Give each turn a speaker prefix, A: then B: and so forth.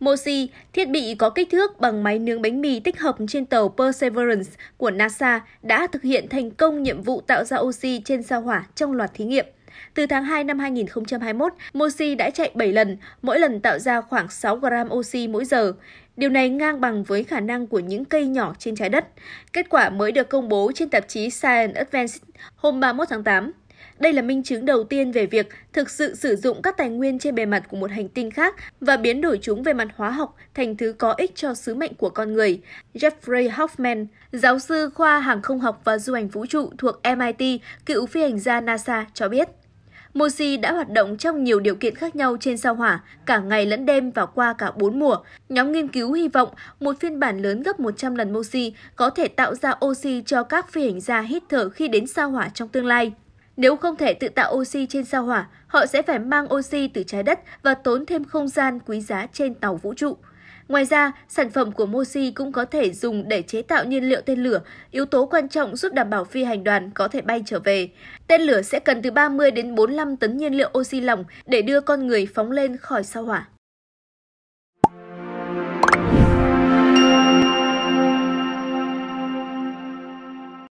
A: MOSI, thiết bị có kích thước bằng máy nướng bánh mì tích hợp trên tàu Perseverance của NASA đã thực hiện thành công nhiệm vụ tạo ra oxy trên sao hỏa trong loạt thí nghiệm. Từ tháng 2 năm 2021, MOSI đã chạy 7 lần, mỗi lần tạo ra khoảng 6 gram oxy mỗi giờ. Điều này ngang bằng với khả năng của những cây nhỏ trên trái đất. Kết quả mới được công bố trên tạp chí Science Advances hôm 31 tháng 8. Đây là minh chứng đầu tiên về việc thực sự sử dụng các tài nguyên trên bề mặt của một hành tinh khác và biến đổi chúng về mặt hóa học thành thứ có ích cho sứ mệnh của con người. Jeffrey Hoffman, giáo sư khoa hàng không học và du hành vũ trụ thuộc MIT, cựu phi hành gia NASA cho biết. Mosi đã hoạt động trong nhiều điều kiện khác nhau trên sao hỏa, cả ngày lẫn đêm và qua cả bốn mùa. Nhóm nghiên cứu hy vọng một phiên bản lớn gấp 100 lần Mosi có thể tạo ra oxy cho các phi hành gia hít thở khi đến sao hỏa trong tương lai. Nếu không thể tự tạo oxy trên sao hỏa, họ sẽ phải mang oxy từ trái đất và tốn thêm không gian quý giá trên tàu vũ trụ. Ngoài ra, sản phẩm của Moxi cũng có thể dùng để chế tạo nhiên liệu tên lửa, yếu tố quan trọng giúp đảm bảo phi hành đoàn có thể bay trở về. Tên lửa sẽ cần từ 30 đến 45 tấn nhiên liệu oxy lỏng để đưa con người phóng lên khỏi sao hỏa.